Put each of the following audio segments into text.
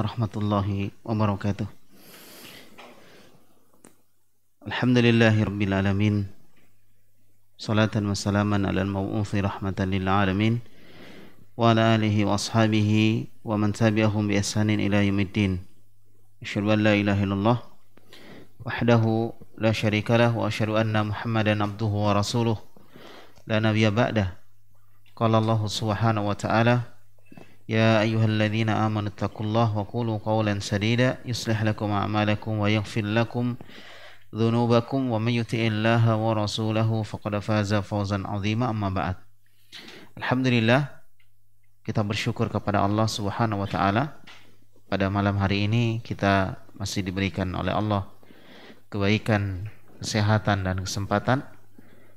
warahmatullahi wabarakatuh. Alhamdulillahi rabbil alamin. Salatan wa salaman ala al-maw'uthi rahmatan lil alamin wa ala alihi wa ashabihi wa man tabi'ahum bi ihsanin ila yaumiddin. Asyhadu an la ilaha illallah wahdahu la syarika lah wa asyhadu anna Muhammadan abduhu wa rasuluh la nabiyya ba'dah. Qala Allah subhanahu wa ta'ala يا أيها الذين آمنوا اتقوا الله وقولوا قولا سديدا يصلح لكم أعمالكم ويغفر لكم ذنوبكم ومن يطع الله ورسوله فقد فاز فوزا عظيما أما بعد الحمد لله kita bersyukur kepada Allah Subhanahu wa taala pada malam hari ini kita masih diberikan oleh Allah kebaikan, kesehatan dan kesempatan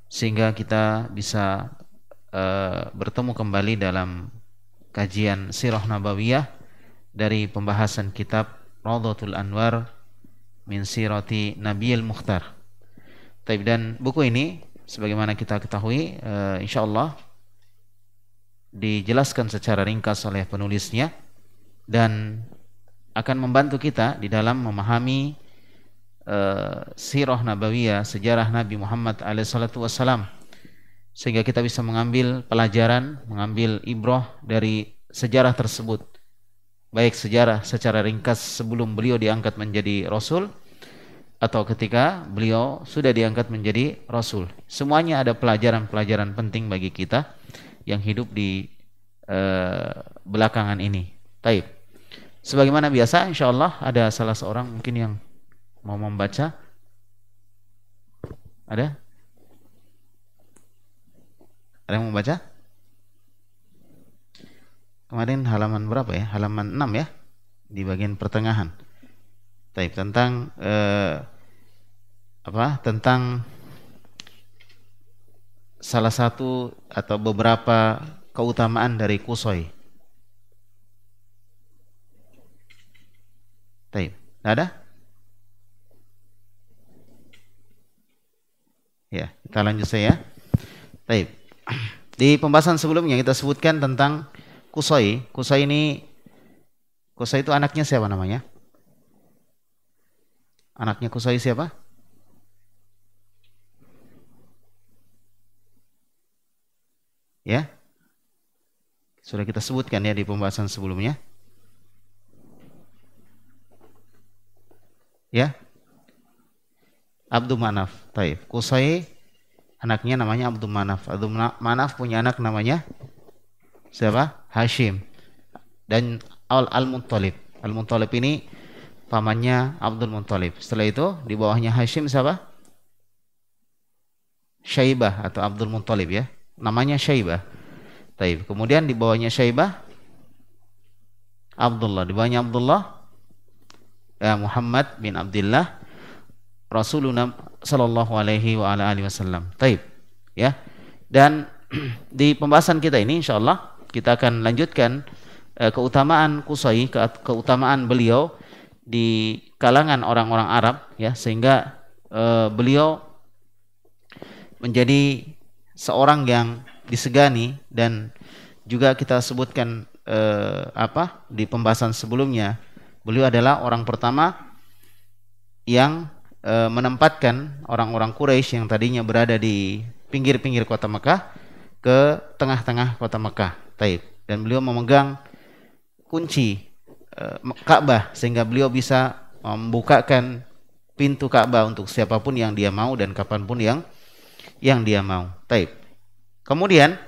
sehingga kita bisa uh, bertemu kembali dalam kajian Sirah Nabawiyah dari pembahasan kitab Radhatul Anwar min Sirati Nabil Mukhtar. Taib dan buku ini sebagaimana kita ketahui uh, insyaallah dijelaskan secara ringkas oleh penulisnya dan akan membantu kita di dalam memahami uh, sirah nabawiyah sejarah Nabi Muhammad alaihi salatu wasallam sehingga kita bisa mengambil pelajaran, mengambil ibroh dari sejarah tersebut. Baik sejarah secara ringkas sebelum beliau diangkat menjadi rasul atau ketika beliau sudah diangkat menjadi rasul. Semuanya ada pelajaran-pelajaran penting bagi kita yang hidup di eh, belakangan ini. Taib. Sebagaimana biasa, insya Allah ada salah seorang mungkin yang mau membaca. Ada? Ada yang mau baca? Kemarin halaman berapa ya? Halaman 6 ya. Di bagian pertengahan. Taib tentang eh, apa? Tentang salah satu atau beberapa keutamaan dari kusoi. Taib. Ada? Ya, kita lanjut saya. Taib. Di pembahasan sebelumnya kita sebutkan tentang Kusoi. Kusoi ini Kusoi itu anaknya siapa namanya? Anaknya Kusoi siapa? Ya. Sudah kita sebutkan ya di pembahasan sebelumnya. Ya. Abdul Manaf. Taif. Kusai anaknya namanya Abdul Manaf. Abdul Manaf punya anak namanya siapa? Hashim. Dan Al Al Muntalib. Al Muntalib ini pamannya Abdul Muntalib. Setelah itu di bawahnya Hashim siapa? Syaibah atau Abdul Muntalib ya. Namanya Syaibah. Taib. Kemudian di bawahnya Syaibah Abdullah, di bawahnya Abdullah eh, Muhammad bin Abdullah Rasulullah Shallallahu Alaihi Wasallam. Taib, ya. Dan di pembahasan kita ini, insya Allah kita akan lanjutkan eh, keutamaan Kusai, ke, keutamaan beliau di kalangan orang-orang Arab, ya, sehingga eh, beliau menjadi seorang yang disegani dan juga kita sebutkan eh, apa di pembahasan sebelumnya, beliau adalah orang pertama yang e, menempatkan orang-orang Quraisy yang tadinya berada di pinggir-pinggir kota Mekah ke tengah-tengah kota Mekah. Taib. Dan beliau memegang kunci e, Ka'bah sehingga beliau bisa membukakan pintu Ka'bah untuk siapapun yang dia mau dan kapanpun yang yang dia mau. Taib. Kemudian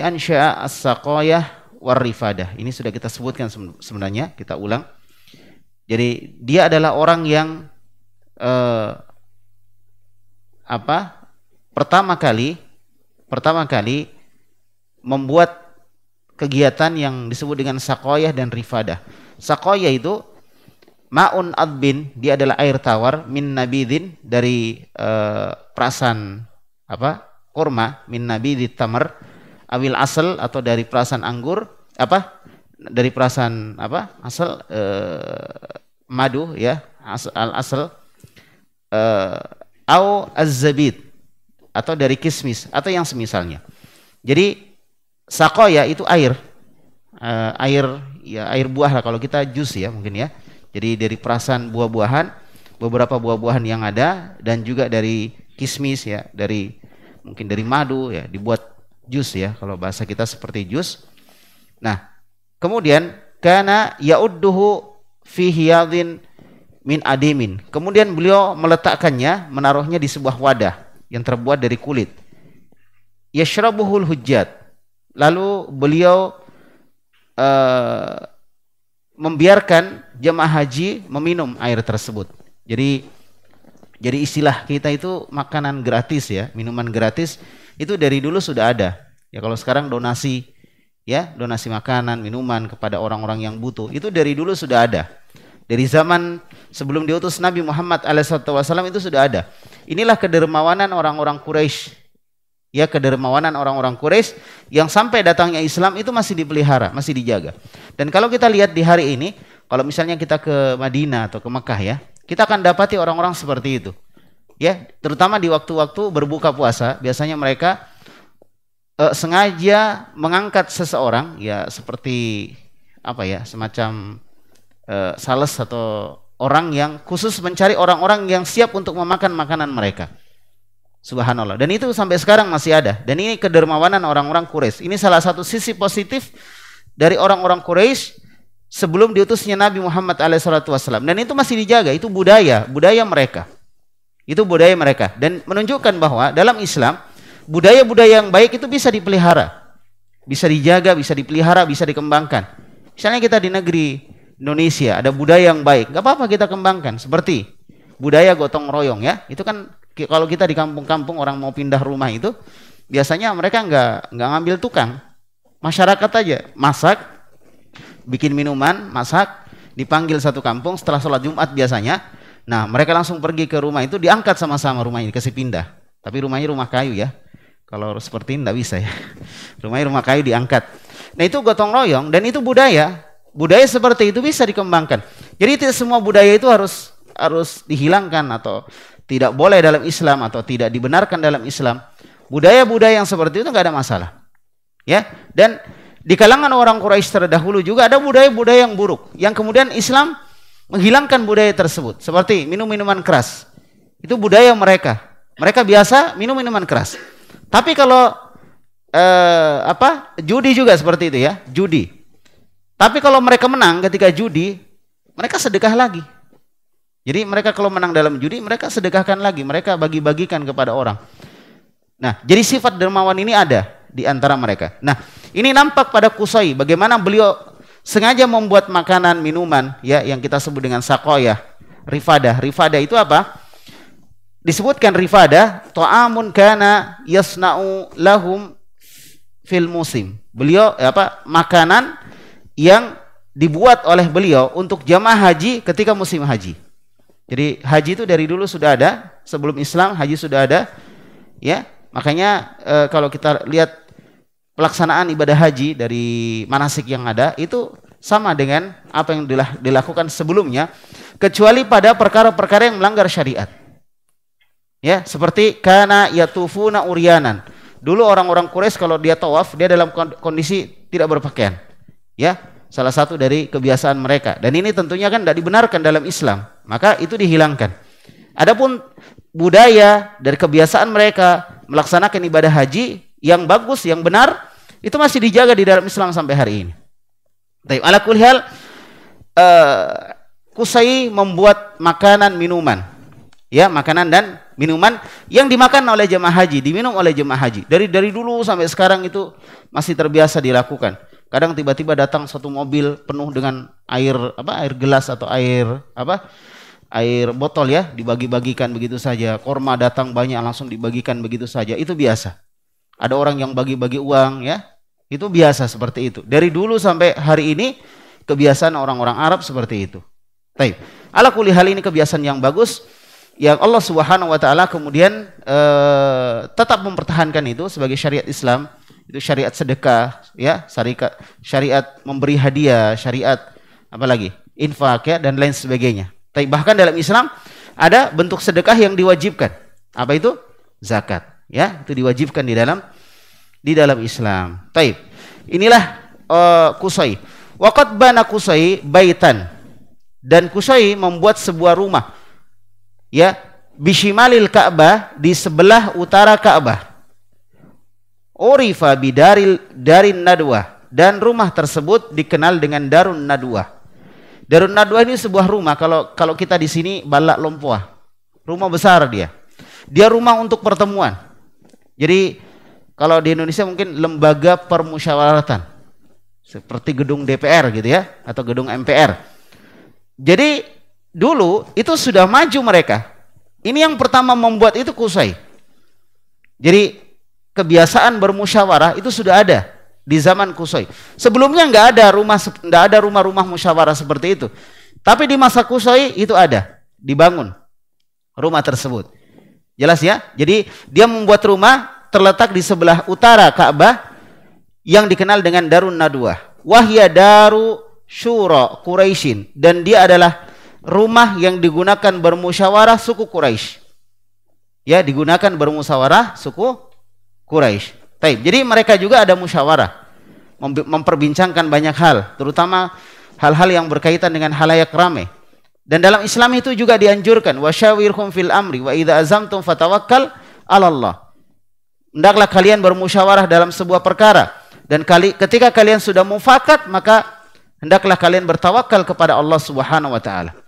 ansha as-saqayah warifadah. Ini sudah kita sebutkan sebenarnya, kita ulang. Jadi dia adalah orang yang eh, apa? Pertama kali pertama kali membuat kegiatan yang disebut dengan sakoyah dan rifada. Sakoyah itu maun adbin dia adalah air tawar min nabidin dari eh, perasan apa kurma min nabidin tamar awil asal atau dari perasan anggur apa dari perasan apa asal eh, madu ya asal asal eh, au az atau dari kismis atau yang semisalnya. Jadi sakoya itu air uh, air ya air buah lah kalau kita jus ya mungkin ya. Jadi dari perasan buah-buahan beberapa buah-buahan yang ada dan juga dari kismis ya dari mungkin dari madu ya dibuat jus ya kalau bahasa kita seperti jus. Nah, kemudian karena yaudhu fihiyadin min adimin. Kemudian beliau meletakkannya, menaruhnya di sebuah wadah yang terbuat dari kulit. Yashrabuhul hujjat. Lalu beliau uh, membiarkan jemaah haji meminum air tersebut. Jadi jadi istilah kita itu makanan gratis ya, minuman gratis itu dari dulu sudah ada. Ya kalau sekarang donasi ya donasi makanan, minuman kepada orang-orang yang butuh. Itu dari dulu sudah ada. Dari zaman sebelum diutus Nabi Muhammad saw itu sudah ada. Inilah kedermawanan orang-orang Quraisy. Ya kedermawanan orang-orang Quraisy yang sampai datangnya Islam itu masih dipelihara, masih dijaga. Dan kalau kita lihat di hari ini, kalau misalnya kita ke Madinah atau ke Mekah ya, kita akan dapati orang-orang seperti itu. Ya, terutama di waktu-waktu berbuka puasa, biasanya mereka uh, sengaja mengangkat seseorang ya seperti apa ya semacam uh, sales atau orang yang khusus mencari orang-orang yang siap untuk memakan makanan mereka. Subhanallah. Dan itu sampai sekarang masih ada. Dan ini kedermawanan orang-orang Quraisy. Ini salah satu sisi positif dari orang-orang Quraisy sebelum diutusnya Nabi Muhammad SAW. Dan itu masih dijaga. Itu budaya, budaya mereka. Itu budaya mereka. Dan menunjukkan bahwa dalam Islam budaya-budaya yang baik itu bisa dipelihara, bisa dijaga, bisa dipelihara, bisa dikembangkan. Misalnya kita di negeri Indonesia ada budaya yang baik, nggak apa-apa kita kembangkan. Seperti budaya gotong royong ya, itu kan kalau kita di kampung-kampung orang mau pindah rumah itu biasanya mereka nggak nggak ngambil tukang, masyarakat aja masak, bikin minuman, masak, dipanggil satu kampung setelah sholat Jumat biasanya. Nah mereka langsung pergi ke rumah itu diangkat sama-sama rumah ini kasih pindah. Tapi rumahnya rumah kayu ya. Kalau seperti ini tidak bisa ya. Rumahnya rumah kayu diangkat. Nah itu gotong royong dan itu budaya. Budaya seperti itu bisa dikembangkan. Jadi tidak semua budaya itu harus harus dihilangkan atau tidak boleh dalam Islam atau tidak dibenarkan dalam Islam. Budaya-budaya yang seperti itu nggak ada masalah. Ya dan di kalangan orang Quraisy terdahulu juga ada budaya-budaya yang buruk yang kemudian Islam menghilangkan budaya tersebut seperti minum minuman keras itu budaya mereka mereka biasa minum minuman keras tapi kalau eh, apa judi juga seperti itu ya, judi. Tapi kalau mereka menang ketika judi, mereka sedekah lagi. Jadi mereka kalau menang dalam judi, mereka sedekahkan lagi, mereka bagi-bagikan kepada orang. Nah, jadi sifat dermawan ini ada di antara mereka. Nah, ini nampak pada Kusai bagaimana beliau sengaja membuat makanan, minuman ya yang kita sebut dengan sakoya, rifada, rifada itu apa? disebutkan rifadah ta'amun kana yasna'u lahum fil musim. Beliau eh, apa? makanan yang dibuat oleh beliau untuk jamaah haji ketika musim haji. Jadi haji itu dari dulu sudah ada, sebelum Islam haji sudah ada. Ya, makanya e, kalau kita lihat pelaksanaan ibadah haji dari manasik yang ada itu sama dengan apa yang dilakukan sebelumnya kecuali pada perkara-perkara yang melanggar syariat. Ya, seperti kana yatufuna urianan. Dulu orang-orang Quraisy kalau dia tawaf, dia dalam kondisi tidak berpakaian. Ya, salah satu dari kebiasaan mereka. Dan ini tentunya kan tidak dibenarkan dalam Islam. Maka itu dihilangkan. Adapun budaya dari kebiasaan mereka melaksanakan ibadah haji yang bagus, yang benar, itu masih dijaga di dalam Islam sampai hari ini. Tapi ala kulihal, uh, eh, Kusai membuat makanan minuman ya makanan dan minuman yang dimakan oleh jemaah haji, diminum oleh jemaah haji. Dari dari dulu sampai sekarang itu masih terbiasa dilakukan. Kadang tiba-tiba datang satu mobil penuh dengan air apa air gelas atau air apa air botol ya dibagi-bagikan begitu saja. Korma datang banyak langsung dibagikan begitu saja. Itu biasa. Ada orang yang bagi-bagi uang ya. Itu biasa seperti itu. Dari dulu sampai hari ini kebiasaan orang-orang Arab seperti itu. Baik. Ala kuli hal ini kebiasaan yang bagus yang Allah Subhanahu wa taala kemudian e, tetap mempertahankan itu sebagai syariat Islam itu syariat sedekah ya syariat syariat memberi hadiah syariat apalagi infak ya dan lain sebagainya tapi bahkan dalam Islam ada bentuk sedekah yang diwajibkan apa itu zakat ya itu diwajibkan di dalam di dalam Islam taib inilah uh, eh, Kusai Waqat bana Kusai baitan dan Kusai membuat sebuah rumah ya bishimalil Ka'bah di sebelah utara Ka'bah. Urifa bidaril darin nadwa dan rumah tersebut dikenal dengan Darun Nadwa. Darun Nadwa ini sebuah rumah kalau kalau kita di sini balak lompoa. Rumah besar dia. Dia rumah untuk pertemuan. Jadi kalau di Indonesia mungkin lembaga permusyawaratan seperti gedung DPR gitu ya atau gedung MPR. Jadi dulu itu sudah maju mereka. Ini yang pertama membuat itu Kusai. Jadi kebiasaan bermusyawarah itu sudah ada di zaman Kusai. Sebelumnya nggak ada rumah nggak ada rumah-rumah musyawarah seperti itu. Tapi di masa Kusai itu ada, dibangun rumah tersebut. Jelas ya? Jadi dia membuat rumah terletak di sebelah utara Ka'bah yang dikenal dengan Darun Nadwa. Wahya Daru Syura Quraisyin dan dia adalah rumah yang digunakan bermusyawarah suku Quraisy. Ya, digunakan bermusyawarah suku Quraisy. Baik, Jadi mereka juga ada musyawarah memperbincangkan banyak hal, terutama hal-hal yang berkaitan dengan halayak ramai. Dan dalam Islam itu juga dianjurkan wasyawirhum fil amri wa idza azamtum fatawakkal 'ala Allah. Hendaklah kalian bermusyawarah dalam sebuah perkara dan kali ketika kalian sudah mufakat maka hendaklah kalian bertawakal kepada Allah Subhanahu wa taala.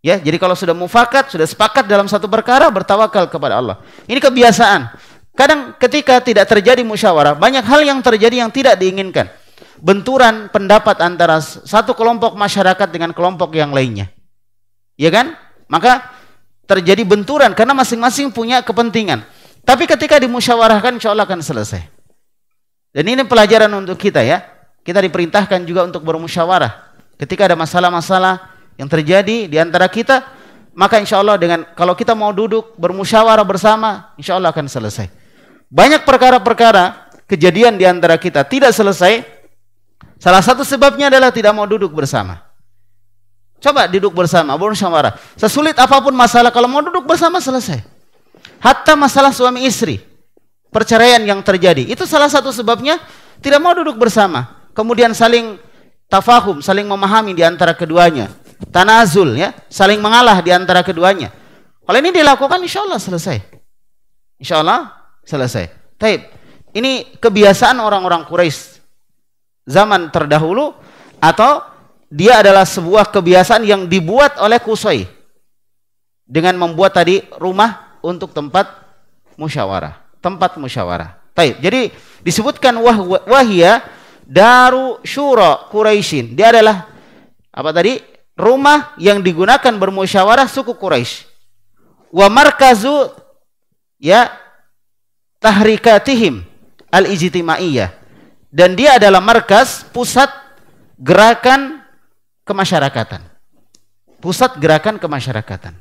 Ya, jadi kalau sudah mufakat, sudah sepakat dalam satu perkara bertawakal kepada Allah. Ini kebiasaan. Kadang ketika tidak terjadi musyawarah, banyak hal yang terjadi yang tidak diinginkan. Benturan pendapat antara satu kelompok masyarakat dengan kelompok yang lainnya. Ya kan? Maka terjadi benturan karena masing-masing punya kepentingan. Tapi ketika dimusyawarahkan insya Allah akan selesai. Dan ini pelajaran untuk kita ya. Kita diperintahkan juga untuk bermusyawarah. Ketika ada masalah-masalah yang terjadi di antara kita, maka insya Allah dengan kalau kita mau duduk bermusyawarah bersama, insya Allah akan selesai. Banyak perkara-perkara kejadian di antara kita tidak selesai. Salah satu sebabnya adalah tidak mau duduk bersama. Coba duduk bersama, bermusyawarah. Sesulit apapun masalah, kalau mau duduk bersama selesai. Hatta masalah suami istri, perceraian yang terjadi. Itu salah satu sebabnya tidak mau duduk bersama. Kemudian saling tafahum, saling memahami di antara keduanya tanazul ya, saling mengalah di antara keduanya. Kalau ini dilakukan insya Allah selesai. Insya Allah selesai. Taib. Ini kebiasaan orang-orang Quraisy zaman terdahulu atau dia adalah sebuah kebiasaan yang dibuat oleh Kusoi dengan membuat tadi rumah untuk tempat musyawarah, tempat musyawarah. Taib. Jadi disebutkan wah wahia daru syura Quraisyin. Dia adalah apa tadi? rumah yang digunakan bermusyawarah suku Quraisy. Wa markazu ya tahrikatihim al-ijtimaiyah. Dan dia adalah markas pusat gerakan kemasyarakatan. Pusat gerakan kemasyarakatan.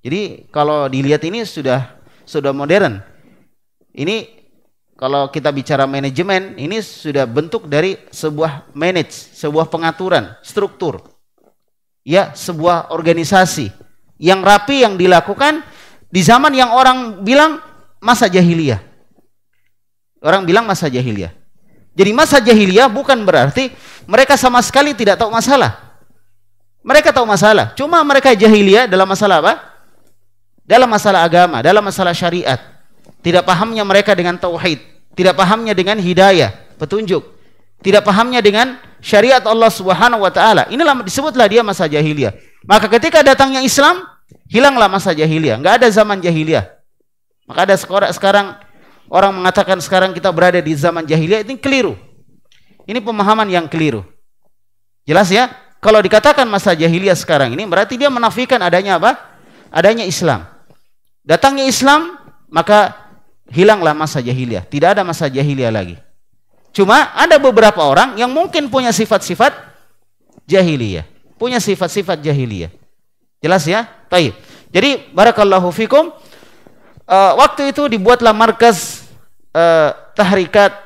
Jadi kalau dilihat ini sudah sudah modern. Ini kalau kita bicara manajemen, ini sudah bentuk dari sebuah manage, sebuah pengaturan, struktur ya sebuah organisasi yang rapi yang dilakukan di zaman yang orang bilang masa jahiliyah. Orang bilang masa jahiliyah. Jadi masa jahiliyah bukan berarti mereka sama sekali tidak tahu masalah. Mereka tahu masalah, cuma mereka jahiliyah dalam masalah apa? Dalam masalah agama, dalam masalah syariat. Tidak pahamnya mereka dengan tauhid, tidak pahamnya dengan hidayah, petunjuk tidak pahamnya dengan syariat Allah Subhanahu wa taala. Inilah disebutlah dia masa jahiliyah. Maka ketika datangnya Islam, hilanglah masa jahiliyah. Enggak ada zaman jahiliyah. Maka ada sekarang, sekarang orang mengatakan sekarang kita berada di zaman jahiliyah ini keliru. Ini pemahaman yang keliru. Jelas ya? Kalau dikatakan masa jahiliyah sekarang ini berarti dia menafikan adanya apa? Adanya Islam. Datangnya Islam, maka hilanglah masa jahiliyah. Tidak ada masa jahiliyah lagi. Cuma ada beberapa orang yang mungkin punya sifat-sifat jahiliyah. Punya sifat-sifat jahiliyah. Jelas ya? Baik. Jadi barakallahu fikum uh, waktu itu dibuatlah markas uh, tahrikat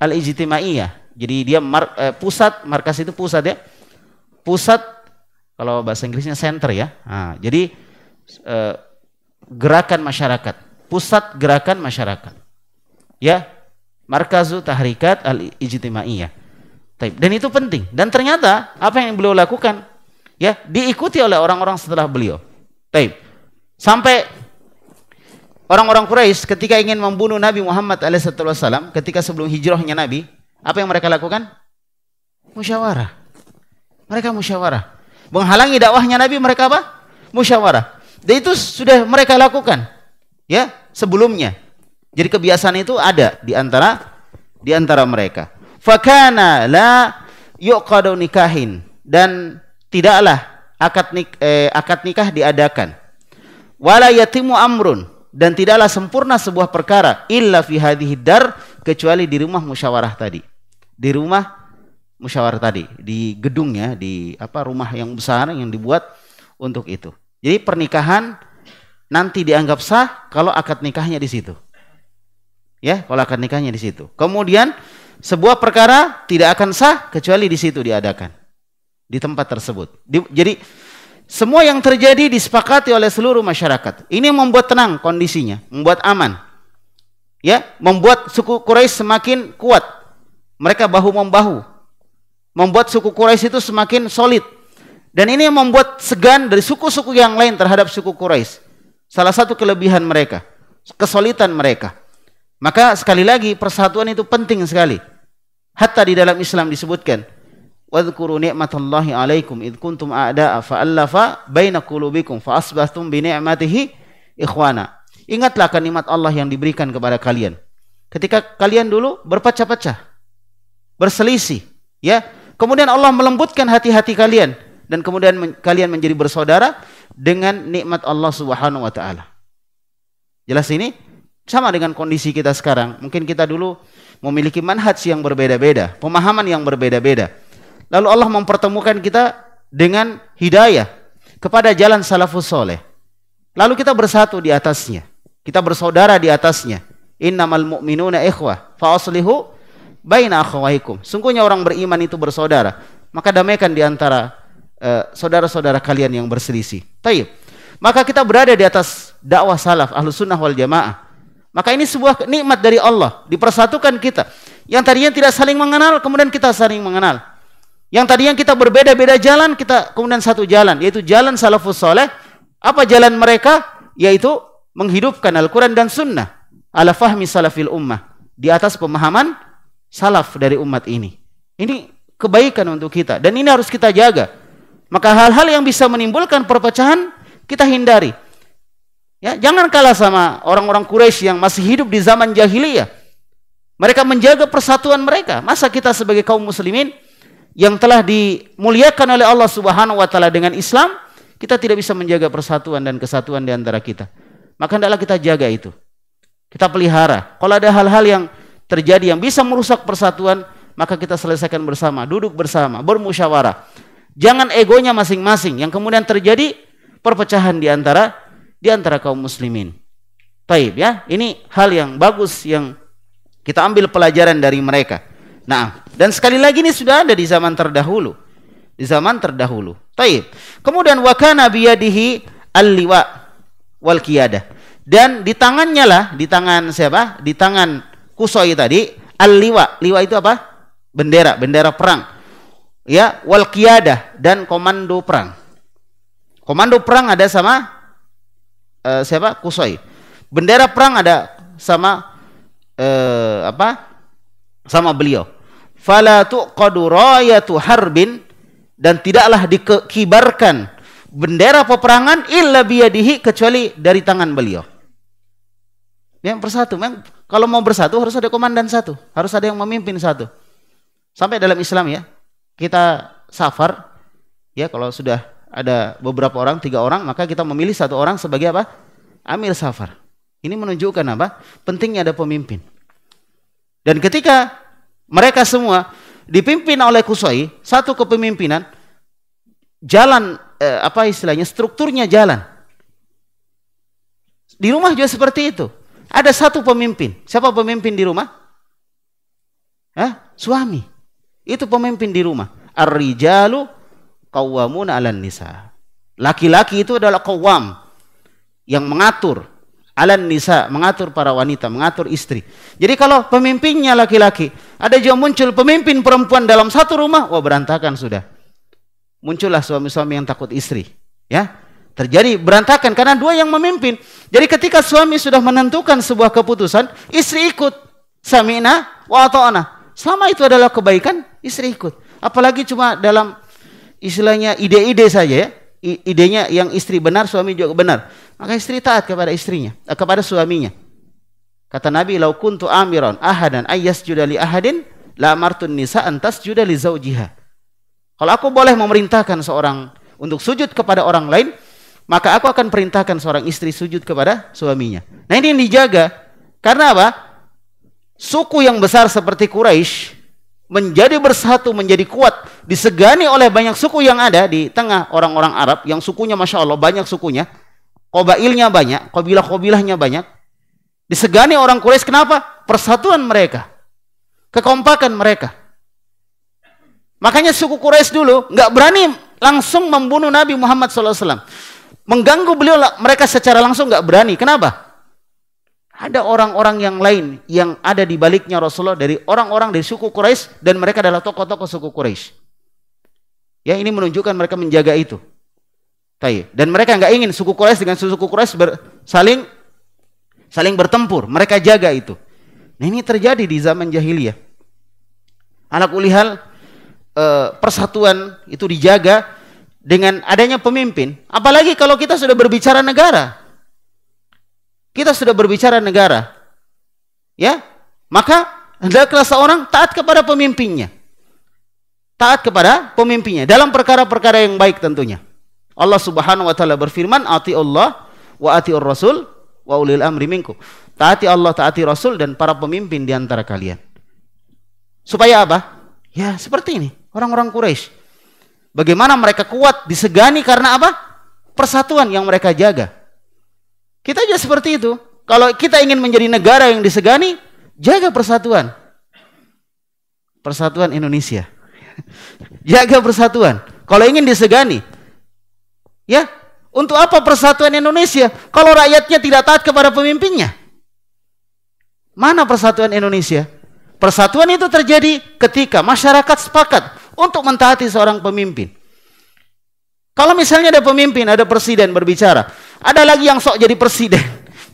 al-ijtimaiyah. Jadi dia mar, uh, pusat markas itu pusat ya. Pusat kalau bahasa Inggrisnya center ya. Nah, jadi uh, gerakan masyarakat, pusat gerakan masyarakat. Ya, Markazu Tahrikat Al-Ijtimaiyah. Dan itu penting. Dan ternyata apa yang beliau lakukan ya diikuti oleh orang-orang setelah beliau. Taib. Sampai orang-orang Quraisy ketika ingin membunuh Nabi Muhammad alaihissalam ketika sebelum hijrahnya Nabi, apa yang mereka lakukan? Musyawarah. Mereka musyawarah. Menghalangi dakwahnya Nabi mereka apa? Musyawarah. Dan itu sudah mereka lakukan ya sebelumnya jadi kebiasaan itu ada di antara di antara mereka. Fakana la yuqadu nikahin dan tidaklah akad nik, eh, akad nikah diadakan. Wala yatimu amrun dan tidaklah sempurna sebuah perkara illa fi hadhihi dar kecuali di rumah musyawarah tadi. Di rumah musyawarah tadi, di gedung ya, di apa rumah yang besar yang dibuat untuk itu. Jadi pernikahan nanti dianggap sah kalau akad nikahnya di situ. Ya, kalau akan nikahnya di situ. Kemudian sebuah perkara tidak akan sah kecuali di situ diadakan. Di tempat tersebut. Di, jadi semua yang terjadi disepakati oleh seluruh masyarakat. Ini membuat tenang kondisinya, membuat aman. Ya, membuat suku Quraisy semakin kuat. Mereka bahu membahu. Membuat suku Quraisy itu semakin solid. Dan ini membuat segan dari suku-suku yang lain terhadap suku Quraisy. Salah satu kelebihan mereka, kesulitan mereka. Maka sekali lagi persatuan itu penting sekali. Hatta di dalam Islam disebutkan Wadhkuru ni'matallahi alaikum id kuntum a'da'a fa'allafa baina qulubikum fa asbahtum bi ni'matihi ikhwana. Ingatlah akan nikmat Allah yang diberikan kepada kalian. Ketika kalian dulu berpecah-pecah, berselisih, ya. Kemudian Allah melembutkan hati-hati kalian dan kemudian men kalian menjadi bersaudara dengan nikmat Allah Subhanahu wa taala. Jelas ini? Sama dengan kondisi kita sekarang. Mungkin kita dulu memiliki manhaj yang berbeda-beda, pemahaman yang berbeda-beda. Lalu Allah mempertemukan kita dengan hidayah kepada jalan salafus soleh. Lalu kita bersatu di atasnya. Kita bersaudara di atasnya. Innamal mu'minuna ikhwah. Fa'aslihu baina akhwahikum. Sungguhnya orang beriman itu bersaudara. Maka damaikan di antara eh, saudara-saudara uh, kalian yang berselisih. Taib. Maka kita berada di atas dakwah salaf, ahlu sunnah wal jamaah. Maka ini sebuah nikmat dari Allah, dipersatukan kita. Yang tadinya tidak saling mengenal, kemudian kita saling mengenal. Yang tadinya kita berbeda-beda jalan, kita kemudian satu jalan, yaitu jalan salafus soleh. Apa jalan mereka? Yaitu menghidupkan Al-Quran dan Sunnah. Ala fahmi salafil ummah. Di atas pemahaman salaf dari umat ini. Ini kebaikan untuk kita. Dan ini harus kita jaga. Maka hal-hal yang bisa menimbulkan perpecahan, kita hindari. Ya, jangan kalah sama orang-orang Quraisy yang masih hidup di zaman jahiliyah. Mereka menjaga persatuan mereka. Masa kita sebagai kaum muslimin yang telah dimuliakan oleh Allah Subhanahu wa taala dengan Islam, kita tidak bisa menjaga persatuan dan kesatuan di antara kita. Maka hendaklah kita jaga itu. Kita pelihara. Kalau ada hal-hal yang terjadi yang bisa merusak persatuan, maka kita selesaikan bersama, duduk bersama, bermusyawarah. Jangan egonya masing-masing yang kemudian terjadi perpecahan di antara di antara kaum muslimin. Taib ya, ini hal yang bagus yang kita ambil pelajaran dari mereka. Nah, dan sekali lagi ini sudah ada di zaman terdahulu. Di zaman terdahulu. Taib. Kemudian wakana biyadihi al-liwa wal kiyadah. Dan di tangannya lah, di tangan siapa? Di tangan Kusoi tadi al-liwa. Liwa itu apa? Bendera, bendera perang. Ya, wal kiyadah dan komando perang. Komando perang ada sama uh, siapa? Kusoi. Bendera perang ada sama uh, apa? Sama beliau. Fala tuqadu rayatu harbin dan tidaklah dikibarkan bendera peperangan illa biyadihi kecuali dari tangan beliau. Yang bersatu, memang kalau mau bersatu harus ada komandan satu, harus ada yang memimpin satu. Sampai dalam Islam ya, kita safar ya kalau sudah ada beberapa orang, tiga orang, maka kita memilih satu orang sebagai apa? Amir safar. Ini menunjukkan apa? Pentingnya ada pemimpin. Dan ketika mereka semua dipimpin oleh Kusoi, satu kepemimpinan, jalan eh, apa istilahnya strukturnya jalan. Di rumah juga seperti itu. Ada satu pemimpin. Siapa pemimpin di rumah? Hah? Suami. Itu pemimpin di rumah. Ar-rijalu qawwamuna 'alan nisa. Laki-laki itu adalah qawwam yang mengatur 'alan nisa, mengatur para wanita, mengatur istri. Jadi kalau pemimpinnya laki-laki, ada juga muncul pemimpin perempuan dalam satu rumah, wah berantakan sudah. Muncullah suami-suami yang takut istri, ya terjadi berantakan karena dua yang memimpin. Jadi ketika suami sudah menentukan sebuah keputusan, istri ikut. Samina wa ta'ana. Selama itu adalah kebaikan, istri ikut. Apalagi cuma dalam istilahnya ide-ide saja ya. I, idenya yang istri benar, suami juga benar. Maka istri taat kepada istrinya, eh, kepada suaminya. Kata Nabi, "Lau kuntu amiran ahadan ayas judali ahadin, la martun nisa antas judali zaujiha." Kalau aku boleh memerintahkan seorang untuk sujud kepada orang lain, maka aku akan perintahkan seorang istri sujud kepada suaminya. Nah ini yang dijaga. Karena apa? Suku yang besar seperti Quraisy menjadi bersatu, menjadi kuat, disegani oleh banyak suku yang ada di tengah orang-orang Arab yang sukunya masya Allah banyak sukunya, kobailnya banyak, kobilah-kobilahnya banyak, disegani orang Quraisy kenapa? Persatuan mereka, kekompakan mereka. Makanya suku Quraisy dulu nggak berani langsung membunuh Nabi Muhammad SAW, mengganggu beliau mereka secara langsung nggak berani. Kenapa? ada orang-orang yang lain yang ada di baliknya Rasulullah dari orang-orang dari suku Quraisy dan mereka adalah tokoh-tokoh suku Quraisy. Ya ini menunjukkan mereka menjaga itu. Tapi Dan mereka nggak ingin suku Quraisy dengan suku Quraisy saling saling bertempur. Mereka jaga itu. Nah ini terjadi di zaman jahiliyah. Anak ulihal eh, persatuan itu dijaga dengan adanya pemimpin. Apalagi kalau kita sudah berbicara negara. Kita sudah berbicara negara. Ya. Maka hendaklah seorang taat kepada pemimpinnya. Taat kepada pemimpinnya dalam perkara-perkara yang baik tentunya. Allah Subhanahu wa taala berfirman, "Ati Allah wa Ati rasul wa ulil amri minkum." Taati Allah, taati Rasul dan para pemimpin di antara kalian. Supaya apa? Ya, seperti ini, orang-orang Quraisy. Bagaimana mereka kuat disegani karena apa? Persatuan yang mereka jaga. Kita juga seperti itu. Kalau kita ingin menjadi negara yang disegani, jaga persatuan. Persatuan Indonesia. jaga persatuan. Kalau ingin disegani, ya, untuk apa persatuan Indonesia kalau rakyatnya tidak taat kepada pemimpinnya? Mana persatuan Indonesia? Persatuan itu terjadi ketika masyarakat sepakat untuk mentaati seorang pemimpin. Kalau misalnya ada pemimpin, ada presiden berbicara, ada lagi yang sok jadi presiden.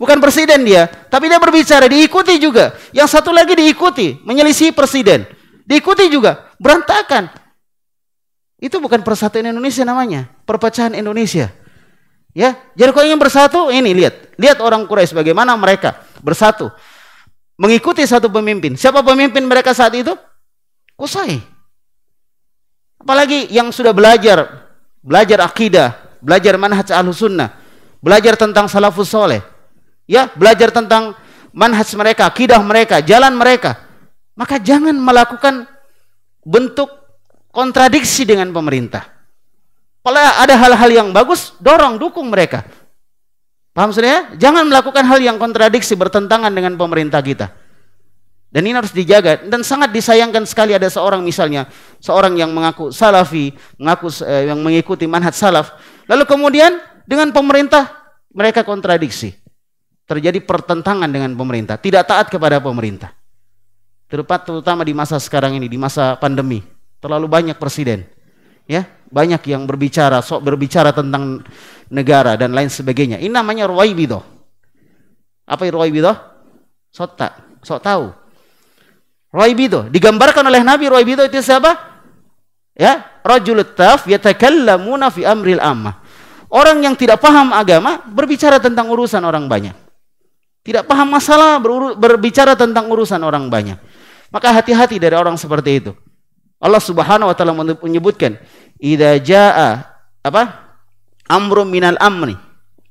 Bukan presiden dia, tapi dia berbicara diikuti juga. Yang satu lagi diikuti, menyelisih presiden. Diikuti juga, berantakan. Itu bukan persatuan Indonesia namanya, perpecahan Indonesia. Ya, jadi kalau ingin bersatu, ini lihat, lihat orang Quraisy bagaimana mereka bersatu mengikuti satu pemimpin. Siapa pemimpin mereka saat itu? Kusai. Apalagi yang sudah belajar, belajar akidah, belajar manhaj al-sunnah, belajar tentang salafus soleh, ya belajar tentang manhaj mereka, kidah mereka, jalan mereka, maka jangan melakukan bentuk kontradiksi dengan pemerintah. Kalau ada hal-hal yang bagus, dorong, dukung mereka. Paham sudah ya? Jangan melakukan hal yang kontradiksi bertentangan dengan pemerintah kita. Dan ini harus dijaga dan sangat disayangkan sekali ada seorang misalnya seorang yang mengaku salafi, mengaku eh, yang mengikuti manhaj salaf, lalu kemudian dengan pemerintah mereka kontradiksi. Terjadi pertentangan dengan pemerintah, tidak taat kepada pemerintah. Terutama di masa sekarang ini, di masa pandemi, terlalu banyak presiden. Ya, banyak yang berbicara, sok berbicara tentang negara dan lain sebagainya. Ini namanya ruwaibidah. Apa ruwaibidah? Sotak, sok tahu Raibido. Digambarkan oleh Nabi Raibido itu siapa? Ya, rajul taf yatakallamuna fi amril amma. Orang yang tidak paham agama berbicara tentang urusan orang banyak. Tidak paham masalah berbicara tentang urusan orang banyak. Maka hati-hati dari orang seperti itu. Allah Subhanahu wa taala menyebutkan, "Idza jaa apa? Amrun minal amri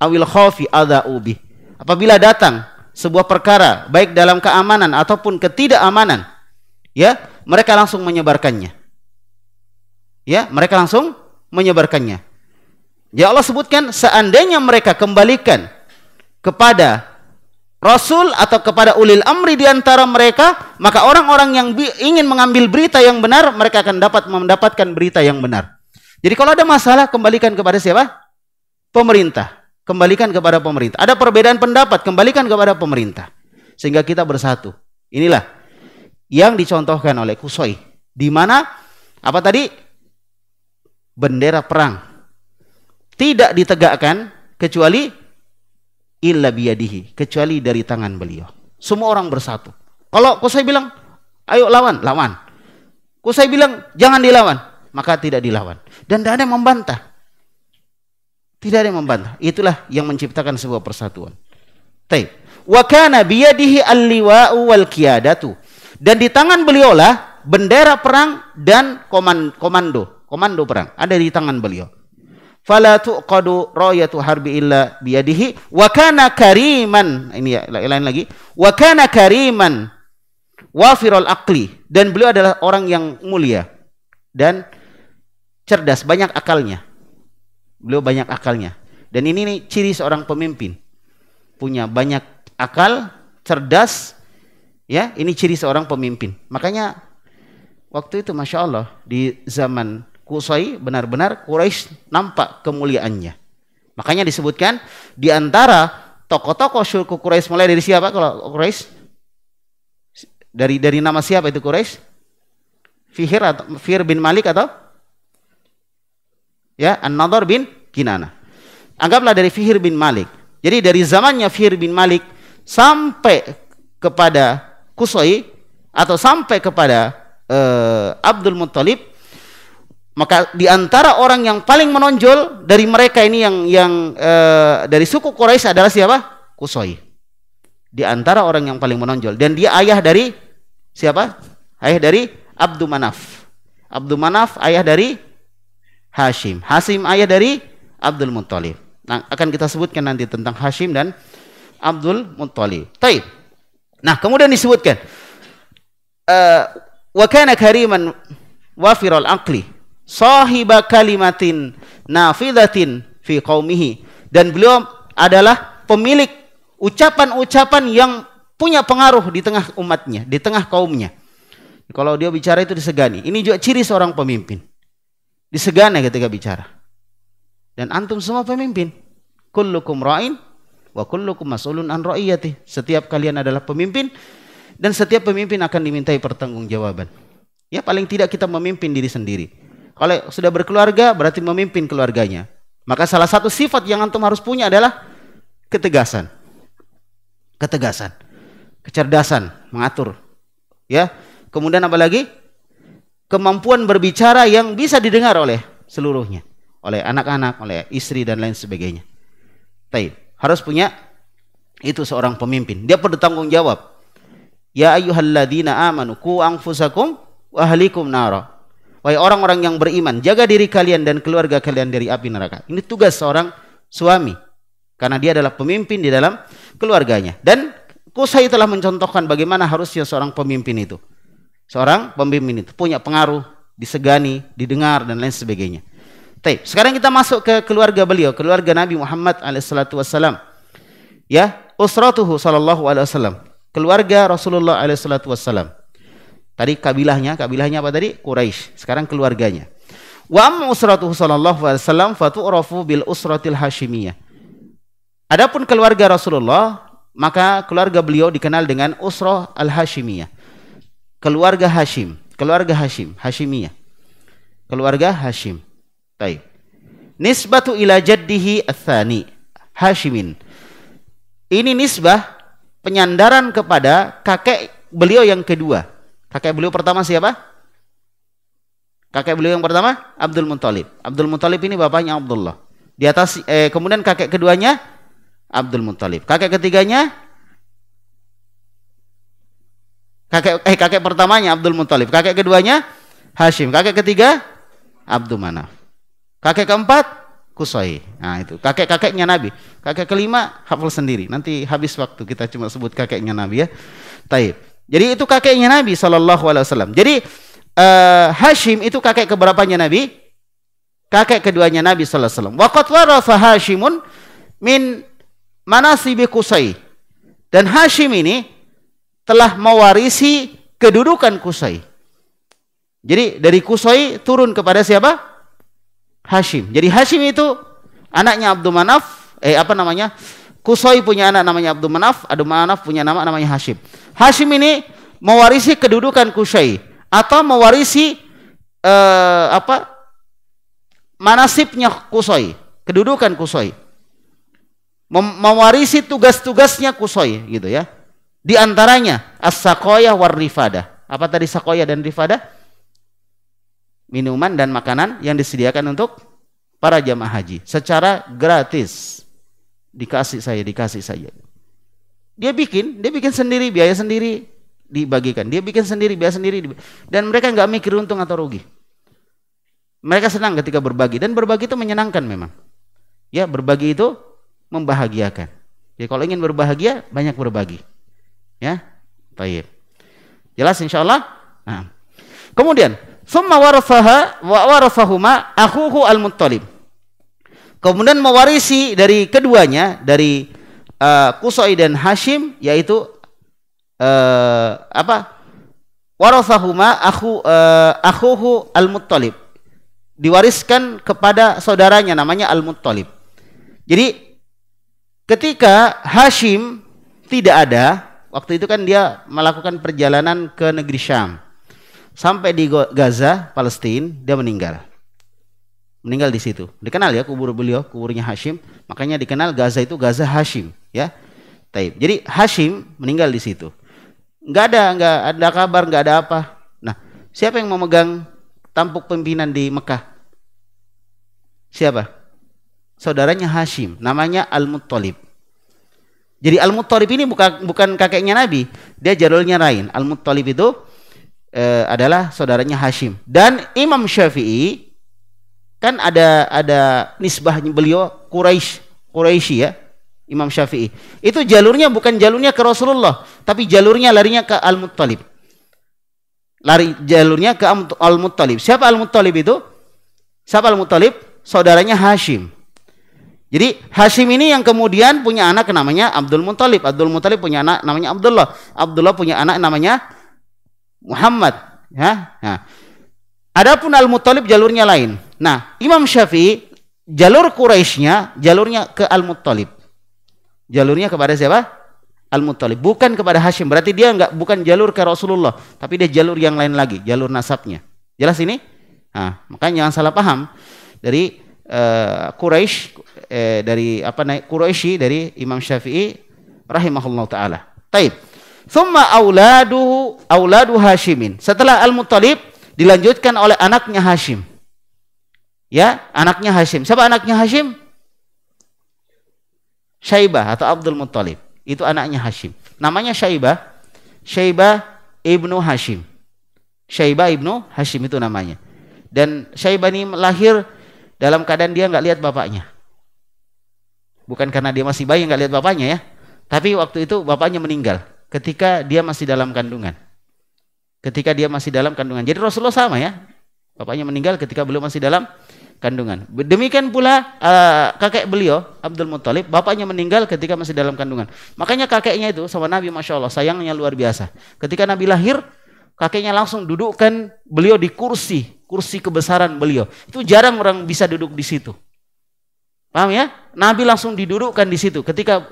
awil khafi ada ubi." Apabila datang sebuah perkara baik dalam keamanan ataupun ketidakamanan ya mereka langsung menyebarkannya ya mereka langsung menyebarkannya ya Allah sebutkan seandainya mereka kembalikan kepada Rasul atau kepada ulil amri di antara mereka, maka orang-orang yang ingin mengambil berita yang benar, mereka akan dapat mendapatkan berita yang benar. Jadi kalau ada masalah, kembalikan kepada siapa? Pemerintah kembalikan kepada pemerintah. Ada perbedaan pendapat, kembalikan kepada pemerintah. Sehingga kita bersatu. Inilah yang dicontohkan oleh Kusoi. Di mana apa tadi? Bendera perang tidak ditegakkan kecuali illa biyadihi, kecuali dari tangan beliau. Semua orang bersatu. Kalau Kusoi bilang, ayo lawan, lawan. Kusoi bilang, jangan dilawan, maka tidak dilawan. Dan tidak ada yang membantah. Tidak ada yang membantah. Itulah yang menciptakan sebuah persatuan. Taib. Wa kana biyadihi al-liwa'u wal qiyadatu. Dan di tangan beliau lah bendera perang dan komando, komando perang ada di tangan beliau. Fala tuqadu rayatu harbi illa biyadihi wa kana kariman. Ini ya, lain lagi. Wa kana kariman wafirul akli dan beliau adalah orang yang mulia dan cerdas, banyak akalnya Beliau banyak akalnya. Dan ini nih ciri seorang pemimpin. Punya banyak akal, cerdas, ya ini ciri seorang pemimpin. Makanya waktu itu Masya Allah di zaman Kusai benar-benar Quraisy nampak kemuliaannya. Makanya disebutkan di antara tokoh-tokoh syurku Quraisy mulai dari siapa kalau Quraisy? Dari dari nama siapa itu Quraisy? Fihir atau Fihir bin Malik atau ya An-Nadhar bin Kinana anggaplah dari Fihir bin Malik jadi dari zamannya Fihir bin Malik sampai kepada Kusoi atau sampai kepada uh, Abdul Muttalib maka di antara orang yang paling menonjol dari mereka ini yang yang uh, dari suku Quraisy adalah siapa? Kusoi. Di antara orang yang paling menonjol dan dia ayah dari siapa? Ayah dari Abdul Manaf. Abdul Manaf ayah dari Hashim. Hashim ayah dari Abdul Muttalib. Nah, akan kita sebutkan nanti tentang Hashim dan Abdul Muttalib. Taib. Nah, kemudian disebutkan eh, wa kana kariman wafiral aqli sahiba kalimatin nafidatin fi qaumihi dan beliau adalah pemilik ucapan-ucapan yang punya pengaruh di tengah umatnya, di tengah kaumnya. Kalau dia bicara itu disegani. Ini juga ciri seorang pemimpin disegani ya ketika bicara. Dan antum semua pemimpin. Kullukum ra'in wa kullukum mas'ulun an ra'iyati. Setiap kalian adalah pemimpin dan setiap pemimpin akan dimintai pertanggungjawaban. Ya paling tidak kita memimpin diri sendiri. Kalau sudah berkeluarga berarti memimpin keluarganya. Maka salah satu sifat yang antum harus punya adalah ketegasan. Ketegasan. Kecerdasan mengatur. Ya. Kemudian apa lagi? kemampuan berbicara yang bisa didengar oleh seluruhnya, oleh anak-anak, oleh istri dan lain sebagainya. Tapi Harus punya itu seorang pemimpin. Dia perlu tanggung jawab. Ya ayyuhalladzina amanu Ku anfusakum wa ahlikum nara. Wahai orang-orang yang beriman, jaga diri kalian dan keluarga kalian dari api neraka. Ini tugas seorang suami. Karena dia adalah pemimpin di dalam keluarganya. Dan Kusai telah mencontohkan bagaimana harusnya seorang pemimpin itu seorang pemimpin itu punya pengaruh, disegani, didengar dan lain sebagainya. Baik, sekarang kita masuk ke keluarga beliau, keluarga Nabi Muhammad alaihissalatu wassalam. Ya, usratuhu sallallahu alaihi wasallam. Keluarga Rasulullah alaihissalatu wassalam. Tadi kabilahnya, kabilahnya apa tadi? Quraisy. Sekarang keluarganya. Wa amma usratuhu sallallahu alaihi wasallam fatu'rafu bil usratil hasyimiyah. Adapun keluarga Rasulullah, maka keluarga beliau dikenal dengan usrah al-hasyimiyah keluarga Hashim, keluarga Hashim, Hashimiyah. Keluarga Hashim. Baik. Nisbatu ila jaddihi athani Hashimin. Ini nisbah penyandaran kepada kakek beliau yang kedua. Kakek beliau pertama siapa? Kakek beliau yang pertama Abdul Muthalib. Abdul Muthalib ini bapaknya Abdullah. Di atas eh, kemudian kakek keduanya Abdul Muthalib. Kakek ketiganya Kakek eh kakek pertamanya Abdul Muthalib, kakek keduanya Hashim, kakek ketiga Abdul Manaf. Kakek keempat Kusai. Nah, itu kakek-kakeknya Nabi. Kakek kelima hafal sendiri. Nanti habis waktu kita cuma sebut kakeknya Nabi ya. Taib. Jadi itu kakeknya Nabi Shallallahu alaihi wasallam. Jadi uh, Hashim itu kakek keberapanya Nabi? Kakek keduanya Nabi Shallallahu alaihi wasallam. Hashimun min manasibi Kusai. Dan Hashim ini telah mewarisi kedudukan Kusai. Jadi dari Kusai turun kepada siapa? Hashim. Jadi Hashim itu anaknya Abdul Manaf, eh apa namanya? Kusai punya anak namanya Abdul Manaf, Abdul Manaf punya nama namanya Hashim. Hashim ini mewarisi kedudukan Kusai atau mewarisi eh, apa? manasibnya Kusai, kedudukan Kusai. mewarisi tugas-tugasnya Kusai gitu ya. Di antaranya as-sakoyah war rifadah. Apa tadi sakoyah dan rifadah? Minuman dan makanan yang disediakan untuk para jamaah haji secara gratis. Dikasih saya, dikasih saya. Dia bikin, dia bikin sendiri, biaya sendiri dibagikan. Dia bikin sendiri, biaya sendiri. Dan mereka nggak mikir untung atau rugi. Mereka senang ketika berbagi dan berbagi itu menyenangkan memang. Ya, berbagi itu membahagiakan. Jadi ya, kalau ingin berbahagia, banyak berbagi. Ya. Baik. Jelas Allah Nah. Kemudian, summa warasaha wa warasahuma akhuhu al-Muttalib. Kemudian mewarisi dari keduanya dari uh, eh, Kusoi dan Hashim yaitu uh, apa? warasahuma akhu uh, akhuhu al-Muttalib. Diwariskan kepada saudaranya namanya Al-Muttalib. Jadi ketika Hashim tidak ada, waktu itu kan dia melakukan perjalanan ke negeri Syam. Sampai di Gaza, Palestina, dia meninggal. Meninggal di situ. Dikenal ya kubur beliau, kuburnya Hashim. Makanya dikenal Gaza itu Gaza Hashim, ya. Taib. Jadi Hashim meninggal di situ. Nggak ada, nggak ada kabar, nggak ada apa. Nah, siapa yang memegang tampuk pimpinan di Mekah? Siapa? Saudaranya Hashim, namanya Al-Muttalib jadi Al Muttalib ini bukan bukan kakeknya Nabi, dia jalurnya lain. Al Muttalib itu e, adalah saudaranya Hashim. Dan Imam Syafi'i kan ada ada nisbahnya beliau Quraisy Quraisy ya Imam Syafi'i. Itu jalurnya bukan jalurnya ke Rasulullah, tapi jalurnya larinya ke Al Muttalib. Lari jalurnya ke Al Muttalib. Siapa Al Muttalib itu? Siapa Al Muttalib? Saudaranya Hashim. Jadi Hashim ini yang kemudian punya anak namanya Abdul Muthalib. Abdul Muthalib punya anak namanya Abdullah. Abdullah punya anak namanya Muhammad. Ya. Nah. Adapun Al Muthalib jalurnya lain. Nah, Imam Syafi'i jalur Quraisynya jalurnya ke Al Muthalib. Jalurnya kepada siapa? Al Muthalib, bukan kepada Hashim. Berarti dia enggak bukan jalur ke Rasulullah, tapi dia jalur yang lain lagi, jalur nasabnya. Jelas ini? Nah, makanya jangan salah paham dari Eh, Quraisy eh, dari apa naik Quraisy dari Imam Syafi'i rahimahullah taala. Taib. Thumma auladu auladu Hashimin. Setelah al Mutalib dilanjutkan oleh anaknya Hashim. Ya, anaknya Hashim. Siapa anaknya Hashim? Syaibah atau Abdul Muttalib. Itu anaknya Hashim. Namanya Syaibah. Syaibah ibnu Hashim. Syaibah ibnu Hashim itu namanya. Dan Syaibah ini lahir dalam keadaan dia nggak lihat bapaknya. Bukan karena dia masih bayi nggak lihat bapaknya ya, tapi waktu itu bapaknya meninggal ketika dia masih dalam kandungan. Ketika dia masih dalam kandungan. Jadi Rasulullah sama ya. Bapaknya meninggal ketika belum masih dalam kandungan. Demikian pula uh, kakek beliau Abdul Muthalib, bapaknya meninggal ketika masih dalam kandungan. Makanya kakeknya itu sama Nabi Masya Allah, sayangnya luar biasa. Ketika Nabi lahir, kakeknya langsung dudukkan beliau di kursi kursi kebesaran beliau. Itu jarang orang bisa duduk di situ. Paham ya? Nabi langsung didudukkan di situ ketika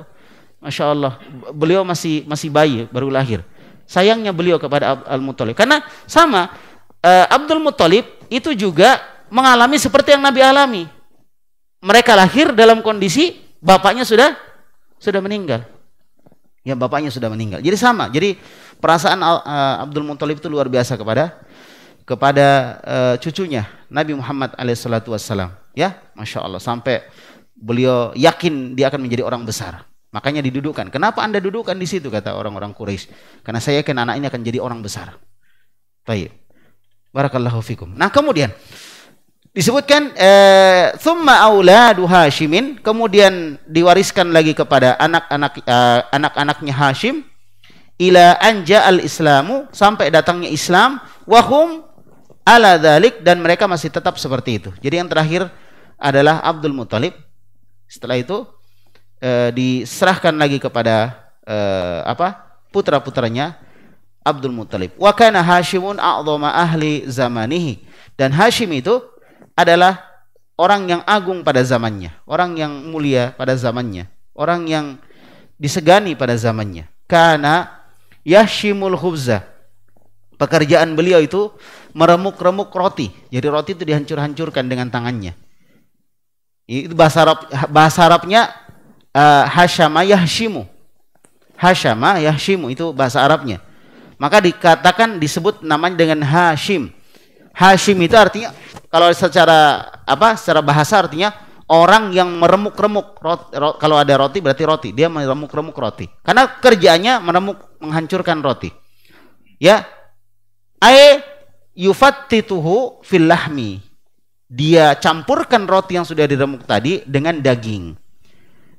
Masya Allah, beliau masih masih bayi, baru lahir. Sayangnya beliau kepada Al Muthalib. Karena sama eh, Abdul Muthalib itu juga mengalami seperti yang Nabi alami. Mereka lahir dalam kondisi bapaknya sudah sudah meninggal. Ya bapaknya sudah meninggal. Jadi sama. Jadi perasaan eh, Abdul Muthalib itu luar biasa kepada kepada uh, cucunya Nabi Muhammad SAW ya masya Allah sampai beliau yakin dia akan menjadi orang besar makanya didudukkan kenapa anda dudukkan di situ kata orang-orang Quraisy karena saya yakin anak ini akan jadi orang besar baik barakallahu fikum nah kemudian disebutkan eh, summa aula auladu hashimin kemudian diwariskan lagi kepada anak-anak eh, anak-anaknya Hashim ila anja al islamu sampai datangnya Islam wahum ala dalik dan mereka masih tetap seperti itu. Jadi yang terakhir adalah Abdul Muthalib. Setelah itu e, diserahkan lagi kepada e, apa? putra-putranya Abdul Muthalib. Wa kana Hasyimun ahli zamanihi. Dan Hashim itu adalah orang yang agung pada zamannya, orang yang mulia pada zamannya, orang yang disegani pada zamannya. Karena Yashimul Khubza Pekerjaan beliau itu meremuk-remuk roti. Jadi roti itu dihancur-hancurkan dengan tangannya. Itu bahasa Arab bahasa Arabnya uh, eh, hasyama yahshimu. Hasyama yahshimu itu bahasa Arabnya. Maka dikatakan disebut namanya dengan Hashim. Hashim itu artinya kalau secara apa? secara bahasa artinya orang yang meremuk-remuk roti, roti, kalau ada roti berarti roti, dia meremuk-remuk roti. Karena kerjaannya meremuk menghancurkan roti. Ya. Ai yufattituhu fil lahmi. Dia campurkan roti yang sudah diremuk tadi dengan daging.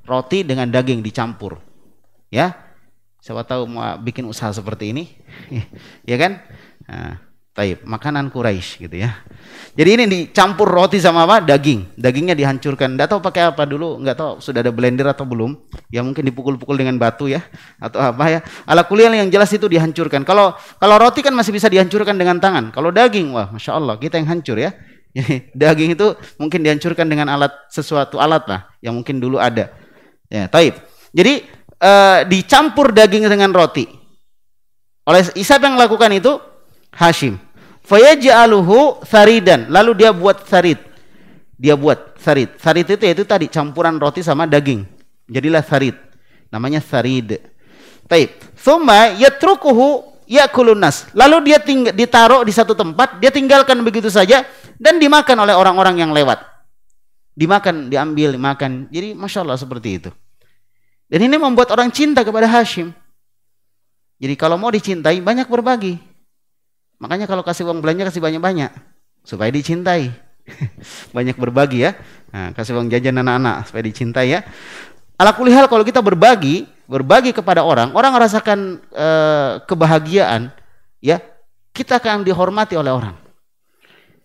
Roti dengan daging dicampur. Ya. Siapa tahu mau bikin usaha seperti ini? ya kan? Nah. Taib, makanan Quraisy gitu ya. Jadi ini dicampur roti sama apa? Daging. Dagingnya dihancurkan. Enggak tahu pakai apa dulu, enggak tahu sudah ada blender atau belum. Ya mungkin dipukul-pukul dengan batu ya atau apa ya. Ala kuliah yang jelas itu dihancurkan. Kalau kalau roti kan masih bisa dihancurkan dengan tangan. Kalau daging, wah Masya Allah kita yang hancur ya. daging itu mungkin dihancurkan dengan alat sesuatu alat lah yang mungkin dulu ada. Ya, taib. Jadi eh, dicampur daging dengan roti. Oleh siapa yang lakukan itu? Hashim. Fayaj'aluhu saridan. Lalu dia buat sarid. Dia buat sarid. Sarid itu yaitu tadi campuran roti sama daging. Jadilah sarid. Namanya sarid. Taib. Thumma yatrukuhu yakulun nas. Lalu dia tinggal, ditaruh di satu tempat, dia tinggalkan begitu saja dan dimakan oleh orang-orang yang lewat. Dimakan, diambil, dimakan. Jadi masya Allah seperti itu. Dan ini membuat orang cinta kepada Hashim. Jadi kalau mau dicintai banyak berbagi. Makanya kalau kasih uang belanja kasih banyak-banyak supaya dicintai. banyak berbagi ya. Nah, kasih uang jajan anak-anak supaya dicintai ya. Ala kulihal kalau kita berbagi, berbagi kepada orang, orang merasakan e, eh, kebahagiaan ya, kita akan dihormati oleh orang.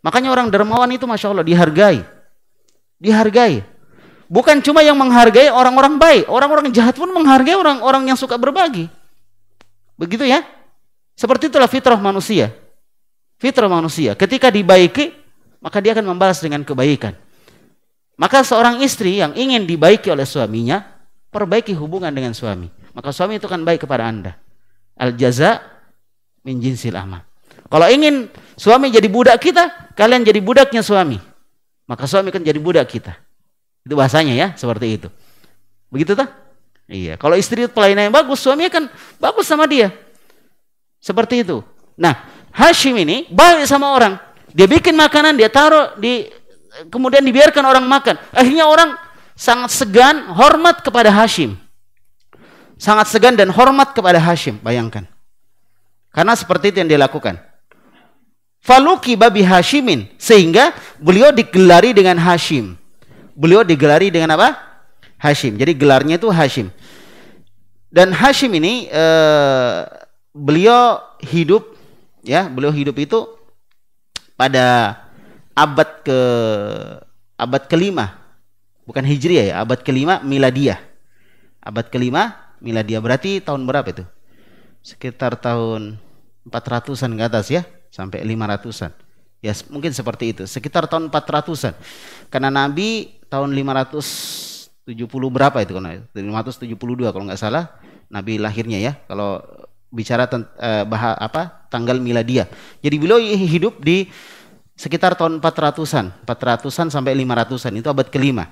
Makanya orang dermawan itu masya Allah dihargai, dihargai. Bukan cuma yang menghargai orang-orang baik, orang-orang jahat pun menghargai orang-orang yang suka berbagi. Begitu ya? Seperti itulah fitrah manusia. Fitrah manusia. Ketika dibaiki, maka dia akan membalas dengan kebaikan. Maka seorang istri yang ingin dibaiki oleh suaminya, perbaiki hubungan dengan suami. Maka suami itu akan baik kepada Anda. Al jaza min jinsil amal. Kalau ingin suami jadi budak kita, kalian jadi budaknya suami. Maka suami kan jadi budak kita. Itu bahasanya ya, seperti itu. Begitu tak? Iya, kalau istri itu pelayanan yang bagus, suami kan bagus sama dia. Seperti itu. Nah, Hashim ini baik sama orang. Dia bikin makanan, dia taruh di kemudian dibiarkan orang makan. Akhirnya orang sangat segan, hormat kepada Hashim. Sangat segan dan hormat kepada Hashim, bayangkan. Karena seperti itu yang dia lakukan. Faluki babi Hashimin sehingga beliau digelari dengan Hashim. Beliau digelari dengan apa? Hashim. Jadi gelarnya itu Hashim. Dan Hashim ini eh, beliau hidup ya beliau hidup itu pada abad ke abad kelima bukan hijriah ya abad kelima miladiah abad kelima miladiah berarti tahun berapa itu sekitar tahun 400-an ke atas ya sampai 500-an ya mungkin seperti itu sekitar tahun 400-an karena Nabi tahun 570 berapa itu kalau 572 kalau nggak salah Nabi lahirnya ya kalau bicara ten, eh, bah, apa tanggal miladia. Jadi beliau hidup di sekitar tahun 400-an, 400-an sampai 500-an itu abad kelima.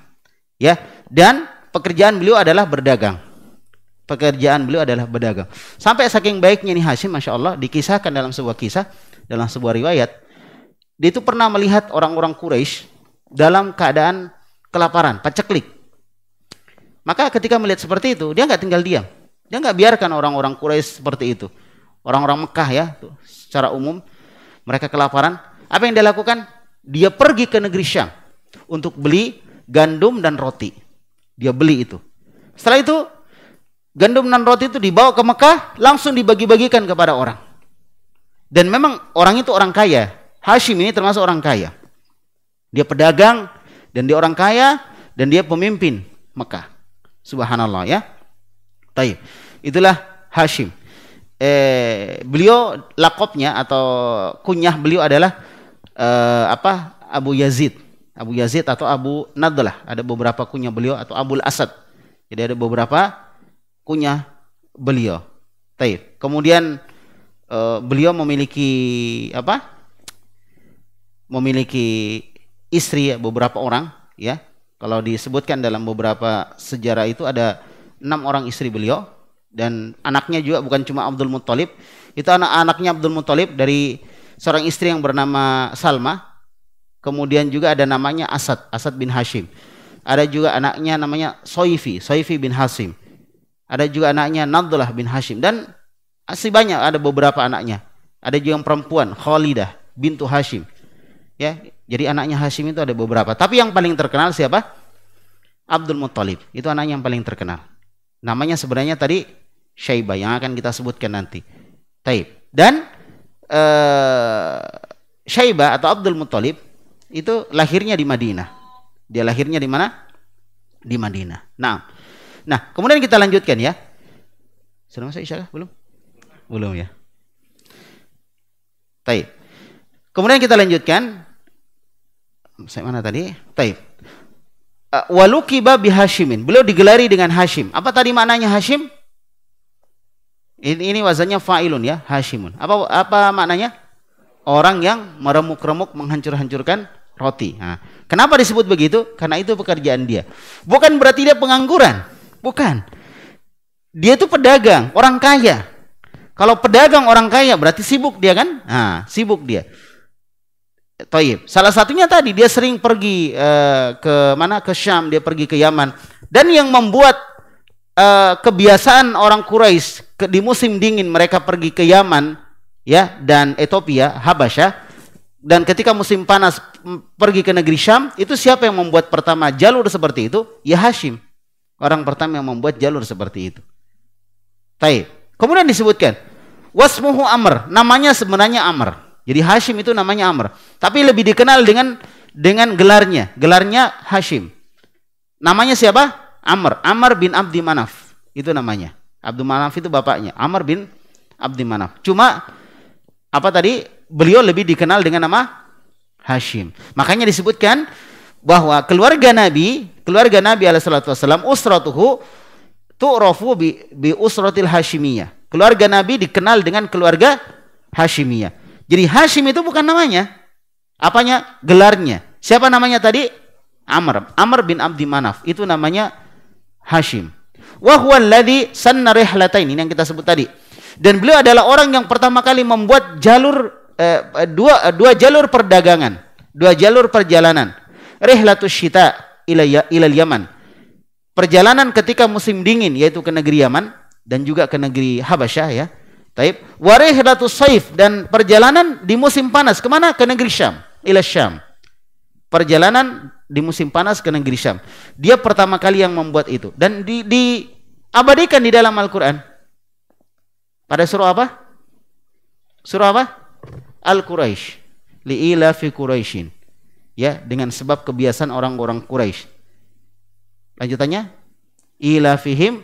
Ya, dan pekerjaan beliau adalah berdagang. Pekerjaan beliau adalah berdagang. Sampai saking baiknya ini Hashim, masya Allah, dikisahkan dalam sebuah kisah, dalam sebuah riwayat, dia itu pernah melihat orang-orang Quraisy dalam keadaan kelaparan, paceklik. Maka ketika melihat seperti itu, dia nggak tinggal diam. Dia nggak biarkan orang-orang Quraisy seperti itu. Orang-orang Mekah ya, tuh, secara umum mereka kelaparan. Apa yang dia lakukan? Dia pergi ke negeri Syam untuk beli gandum dan roti. Dia beli itu. Setelah itu gandum dan roti itu dibawa ke Mekah, langsung dibagi-bagikan kepada orang. Dan memang orang itu orang kaya. Hashim ini termasuk orang kaya. Dia pedagang dan dia orang kaya dan dia pemimpin Mekah. Subhanallah ya. Taib. Itulah Hashim. Eh, beliau lakopnya atau kunyah beliau adalah eh, apa Abu Yazid. Abu Yazid atau Abu Nadlah. Ada beberapa kunyah beliau atau Abu Asad. Jadi ada beberapa kunyah beliau. Taib. Kemudian eh, beliau memiliki apa? Memiliki istri beberapa orang ya. Kalau disebutkan dalam beberapa sejarah itu ada enam orang istri beliau dan anaknya juga bukan cuma Abdul Muthalib itu anak-anaknya Abdul Muthalib dari seorang istri yang bernama Salma kemudian juga ada namanya Asad Asad bin Hashim ada juga anaknya namanya Soifi Soifi bin Hashim ada juga anaknya Nadullah bin Hashim dan asli banyak ada beberapa anaknya ada juga yang perempuan Khalidah bintu Hashim ya jadi anaknya Hashim itu ada beberapa tapi yang paling terkenal siapa Abdul Muthalib itu anaknya yang paling terkenal Namanya sebenarnya tadi Syaibah yang akan kita sebutkan nanti. Taib. Dan uh, Syaibah atau Abdul Muthalib itu lahirnya di Madinah. Dia lahirnya di mana? Di Madinah. Nah, nah kemudian kita lanjutkan ya. Sudah masuk Isya Belum? Belum ya. Taib. Kemudian kita lanjutkan. Saya mana tadi? Taib. Eh, walukiba bihashimin. Beliau digelari dengan Hashim. Apa tadi maknanya Hashim? Ini, ini wazannya fa'ilun ya, Hashimun. Apa apa maknanya? Orang yang meremuk-remuk menghancur-hancurkan roti. Nah, kenapa disebut begitu? Karena itu pekerjaan dia. Bukan berarti dia pengangguran. Bukan. Dia itu pedagang, orang kaya. Kalau pedagang orang kaya berarti sibuk dia kan? Nah, sibuk dia. Toib. Salah satunya tadi dia sering pergi uh, ke mana ke Syam, dia pergi ke Yaman. Dan yang membuat uh, kebiasaan orang Quraisy ke, di musim dingin mereka pergi ke Yaman ya dan Ethiopia, Habasyah. Dan ketika musim panas pergi ke negeri Syam, itu siapa yang membuat pertama jalur seperti itu? Ya Hashim. Orang pertama yang membuat jalur seperti itu. Taib. Kemudian disebutkan wasmuhu Amr, namanya sebenarnya Amr. Jadi Hashim itu namanya Amr. Tapi lebih dikenal dengan dengan gelarnya. Gelarnya Hashim. Namanya siapa? Amr. Amr bin Abdi Manaf. Itu namanya. Abdi Manaf itu bapaknya. Amr bin Abdi Manaf. Cuma apa tadi? Beliau lebih dikenal dengan nama Hashim. Makanya disebutkan bahwa keluarga Nabi, keluarga Nabi alaihi wasallam usratuhu tu'rafu bi, bi usratil Hashimiyah. Keluarga Nabi dikenal dengan keluarga Hashimiyah. Jadi Hashim itu bukan namanya. Apanya? Gelarnya. Siapa namanya tadi? Amr. Amr bin Abdi Manaf. Itu namanya Hashim. Wahwalladhi sanna rihlataini. Ini yang kita sebut tadi. Dan beliau adalah orang yang pertama kali membuat jalur eh, dua, dua jalur perdagangan. Dua jalur perjalanan. Rihlatus syita ila, ya, ilal Yaman. Perjalanan ketika musim dingin yaitu ke negeri Yaman dan juga ke negeri Habasyah ya Taib. datu saif dan perjalanan di musim panas kemana? Ke negeri Syam, ila Syam. Perjalanan di musim panas ke negeri Syam. Dia pertama kali yang membuat itu dan di, diabadikan di dalam Al-Qur'an. Pada surah apa? Surah apa? Al-Quraisy. Li'ila fi Quraisyin. Ya, dengan sebab kebiasaan orang-orang Quraisy. Lanjutannya, ila fihim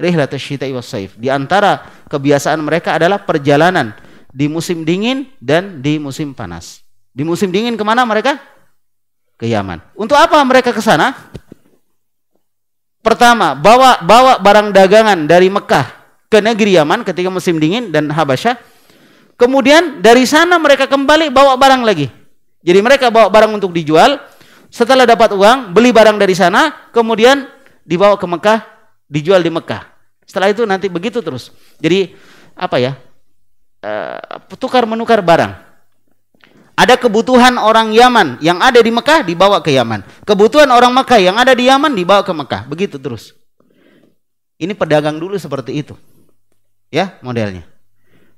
rihlatus syita'i was saif. Di antara kebiasaan mereka adalah perjalanan di musim dingin dan di musim panas. Di musim dingin kemana mereka? Ke Yaman. Untuk apa mereka ke sana? Pertama, bawa bawa barang dagangan dari Mekah ke negeri Yaman ketika musim dingin dan Habasyah. Kemudian dari sana mereka kembali bawa barang lagi. Jadi mereka bawa barang untuk dijual. Setelah dapat uang, beli barang dari sana, kemudian dibawa ke Mekah dijual di Mekah. Setelah itu nanti begitu terus. Jadi apa ya? E, eh, tukar menukar barang. Ada kebutuhan orang Yaman yang ada di Mekah dibawa ke Yaman. Kebutuhan orang Mekah yang ada di Yaman dibawa ke Mekah. Begitu terus. Ini pedagang dulu seperti itu. Ya, modelnya.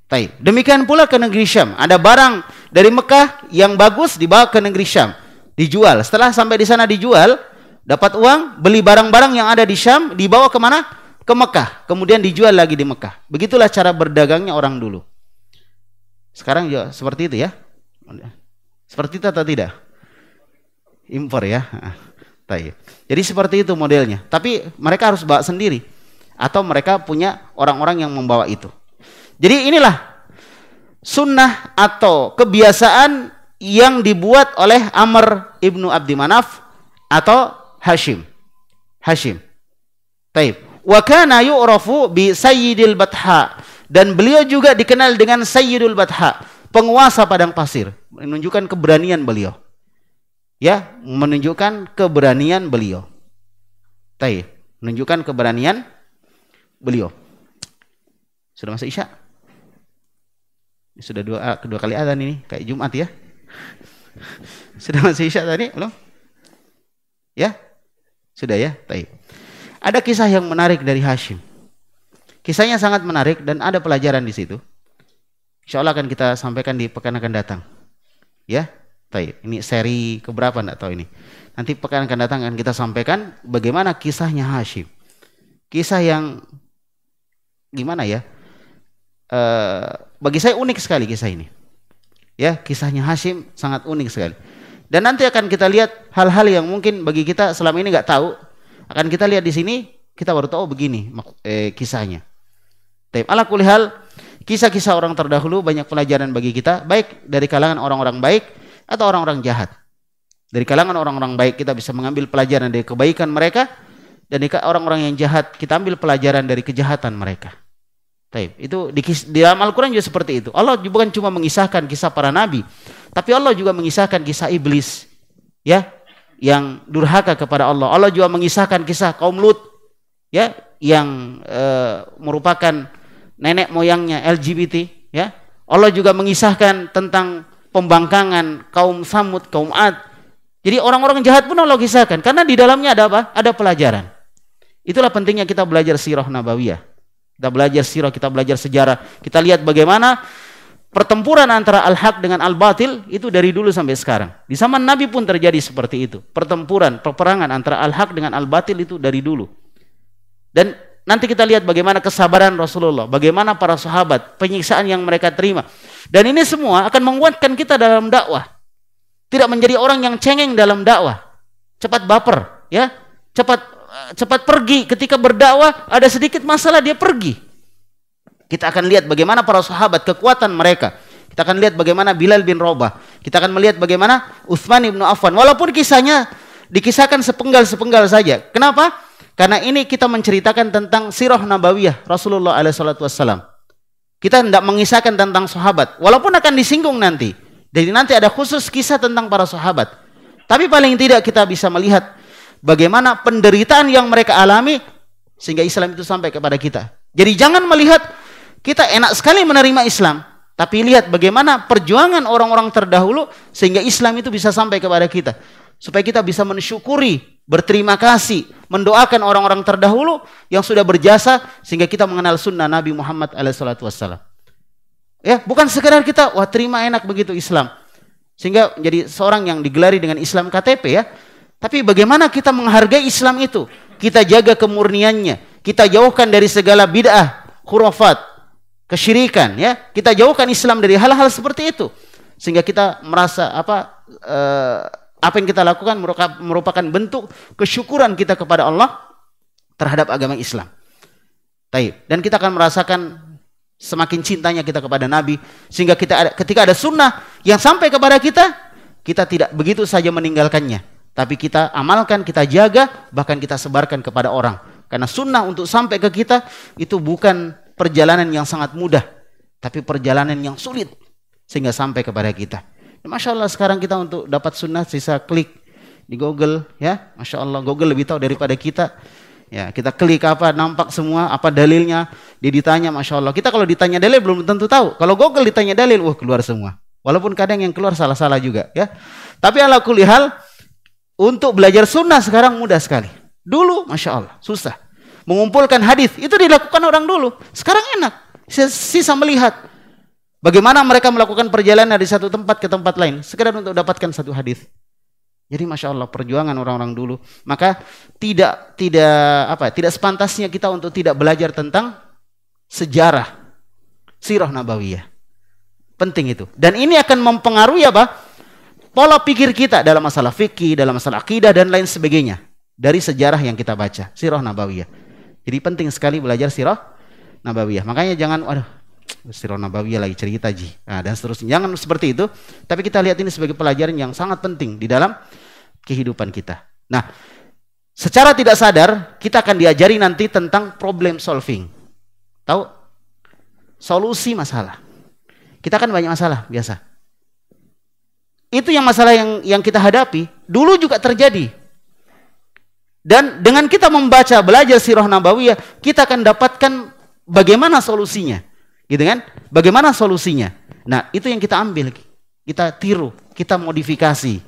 Baik. Demikian pula ke negeri Syam. Ada barang dari Mekah yang bagus dibawa ke negeri Syam. Dijual. Setelah sampai di sana dijual, Dapat uang, beli barang-barang yang ada di Syam, dibawa kemana? Ke Mekah. Kemudian dijual lagi di Mekah. Begitulah cara berdagangnya orang dulu. Sekarang juga ya, seperti itu ya. Seperti itu atau tidak? Impor ya. Ah, Jadi seperti itu modelnya. Tapi mereka harus bawa sendiri. Atau mereka punya orang-orang yang membawa itu. Jadi inilah sunnah atau kebiasaan yang dibuat oleh Amr ibnu Abdi Manaf atau Hashim. Hashim. Taib. Wa kana yu'rafu bi Sayyidil Batha dan beliau juga dikenal dengan Sayyidul Batha, penguasa padang pasir, menunjukkan keberanian beliau. Ya, menunjukkan keberanian beliau. Taib, menunjukkan keberanian beliau. Sudah masuk Isya? Sudah dua ah, kedua kali azan ini, kayak Jumat ya. Sudah masuk Isya tadi, belum? Ya, sudah ya? Baik. Ada kisah yang menarik dari Hashim. Kisahnya sangat menarik dan ada pelajaran di situ. Insya Allah akan kita sampaikan di pekan akan datang. Ya, Taib. Ini seri keberapa enggak tahu ini. Nanti pekan akan datang akan kita sampaikan bagaimana kisahnya Hashim. Kisah yang gimana ya? E, bagi saya unik sekali kisah ini. Ya, kisahnya Hashim sangat unik sekali. Dan nanti akan kita lihat hal-hal yang mungkin bagi kita selama ini nggak tahu. Akan kita lihat di sini, kita baru tahu begini eh, kisahnya. Tapi ala kulihal, kisah-kisah orang terdahulu banyak pelajaran bagi kita, baik dari kalangan orang-orang baik atau orang-orang jahat. Dari kalangan orang-orang baik kita bisa mengambil pelajaran dari kebaikan mereka, dan dari orang-orang yang jahat kita ambil pelajaran dari kejahatan mereka. Tapi Itu di, di dalam Al-Quran juga seperti itu. Allah bukan cuma mengisahkan kisah para nabi, tapi Allah juga mengisahkan kisah iblis ya yang durhaka kepada Allah. Allah juga mengisahkan kisah kaum Lut ya yang e, merupakan nenek moyangnya LGBT ya. Allah juga mengisahkan tentang pembangkangan kaum Samud, kaum Ad. Jadi orang-orang jahat pun Allah kisahkan karena di dalamnya ada apa? Ada pelajaran. Itulah pentingnya kita belajar sirah nabawiyah. Kita belajar sirah, kita belajar sejarah, kita lihat bagaimana pertempuran antara al-haq dengan al-batil itu dari dulu sampai sekarang. Di zaman Nabi pun terjadi seperti itu. Pertempuran, peperangan antara al-haq dengan al-batil itu dari dulu. Dan nanti kita lihat bagaimana kesabaran Rasulullah, bagaimana para sahabat, penyiksaan yang mereka terima. Dan ini semua akan menguatkan kita dalam dakwah. Tidak menjadi orang yang cengeng dalam dakwah. Cepat baper, ya. Cepat eh, cepat pergi ketika berdakwah ada sedikit masalah dia pergi kita akan lihat bagaimana para sahabat, kekuatan mereka. Kita akan lihat bagaimana Bilal bin Robah. Kita akan melihat bagaimana Utsman ibnu Affan. Walaupun kisahnya dikisahkan sepenggal-sepenggal saja. Kenapa? Karena ini kita menceritakan tentang sirah nabawiyah Rasulullah SAW. Kita tidak mengisahkan tentang sahabat. Walaupun akan disinggung nanti. Jadi nanti ada khusus kisah tentang para sahabat. Tapi paling tidak kita bisa melihat bagaimana penderitaan yang mereka alami sehingga Islam itu sampai kepada kita. Jadi jangan melihat kita enak sekali menerima Islam, tapi lihat bagaimana perjuangan orang-orang terdahulu sehingga Islam itu bisa sampai kepada kita. Supaya kita bisa mensyukuri, berterima kasih, mendoakan orang-orang terdahulu yang sudah berjasa sehingga kita mengenal sunnah Nabi Muhammad SAW. Ya, bukan sekedar kita wah terima enak begitu Islam. Sehingga jadi seorang yang digelari dengan Islam KTP ya. Tapi bagaimana kita menghargai Islam itu? Kita jaga kemurniannya. Kita jauhkan dari segala bid'ah, khurafat, kesyirikan ya kita jauhkan Islam dari hal-hal seperti itu sehingga kita merasa apa eh, apa yang kita lakukan merupakan bentuk kesyukuran kita kepada Allah terhadap agama Islam. Taib. Dan kita akan merasakan semakin cintanya kita kepada Nabi sehingga kita ada, ketika ada sunnah yang sampai kepada kita kita tidak begitu saja meninggalkannya tapi kita amalkan kita jaga bahkan kita sebarkan kepada orang karena sunnah untuk sampai ke kita itu bukan perjalanan yang sangat mudah, tapi perjalanan yang sulit sehingga sampai kepada kita. Masya Allah sekarang kita untuk dapat sunnah sisa klik di Google ya, Masya Allah Google lebih tahu daripada kita. Ya, kita klik apa nampak semua apa dalilnya dia ditanya masya Allah kita kalau ditanya dalil belum tentu tahu kalau Google ditanya dalil wah keluar semua walaupun kadang yang keluar salah-salah juga ya tapi ala kulihal untuk belajar sunnah sekarang mudah sekali dulu masya Allah susah mengumpulkan hadis. Itu dilakukan orang dulu. Sekarang enak. Sisa melihat bagaimana mereka melakukan perjalanan dari satu tempat ke tempat lain sekedar untuk dapatkan satu hadis. Jadi masya Allah perjuangan orang-orang dulu. Maka tidak tidak apa tidak sepantasnya kita untuk tidak belajar tentang sejarah sirah nabawiyah. Penting itu. Dan ini akan mempengaruhi apa? Pola pikir kita dalam masalah fikih, dalam masalah akidah dan lain sebagainya dari sejarah yang kita baca sirah nabawiyah. Jadi penting sekali belajar sirah nabawiyah. Makanya jangan waduh sirah nabawiyah lagi cerita ji. Nah, dan seterusnya. Jangan seperti itu, tapi kita lihat ini sebagai pelajaran yang sangat penting di dalam kehidupan kita. Nah, secara tidak sadar kita akan diajari nanti tentang problem solving. Tahu? Solusi masalah. Kita kan banyak masalah biasa. Itu yang masalah yang yang kita hadapi dulu juga terjadi dan dengan kita membaca, belajar sirah nabawiyah, kita akan dapatkan bagaimana solusinya. Gitu kan? Bagaimana solusinya? Nah, itu yang kita ambil. Kita tiru, kita modifikasi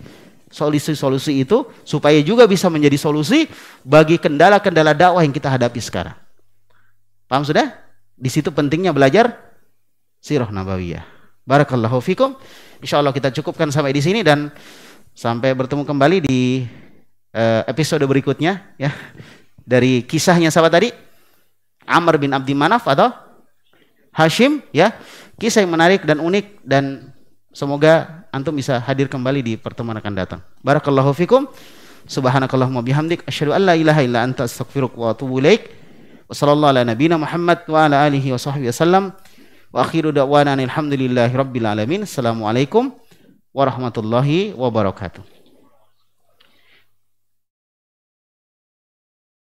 solusi-solusi itu supaya juga bisa menjadi solusi bagi kendala-kendala dakwah yang kita hadapi sekarang. Paham sudah? Di situ pentingnya belajar sirah nabawiyah. Barakallahu fikum. Insyaallah kita cukupkan sampai di sini dan sampai bertemu kembali di Eh, episode berikutnya ya dari kisahnya sahabat tadi Amr bin Abdi Manaf atau Hashim ya kisah yang menarik dan unik dan semoga antum bisa hadir kembali di pertemuan akan datang barakallahu fikum subhanakallahumma bihamdik asyhadu an la ilaha illa anta astaghfiruka wa atubu ilaik wa sallallahu ala nabiyyina Muhammad wa ala alihi wa sahbihi wasallam wa akhiru da'wana alhamdulillahi rabbil alamin assalamualaikum warahmatullahi wabarakatuh